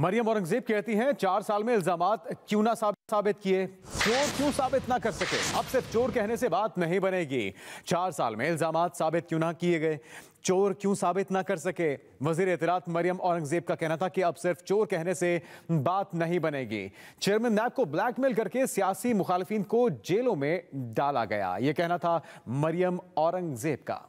मरियम औरंगजेब कहती हैं चार साल में इल्जाम क्यों ना साबित किए चोर क्यों साबित ना कर सके अब सिर्फ चोर कहने से बात नहीं बनेगी चार साल में इल्जाम साबित क्यों ना किए गए चोर क्यों साबित ना कर सके वजीर इतरात मरियम औरंगजेब का कहना था कि अब सिर्फ चोर कहने से बात नहीं बनेगी चेयरमैन नैब को ब्लैकमेल करके सियासी मुखालफी को जेलों में डाला गया ये कहना था मरियम औरंगजेब का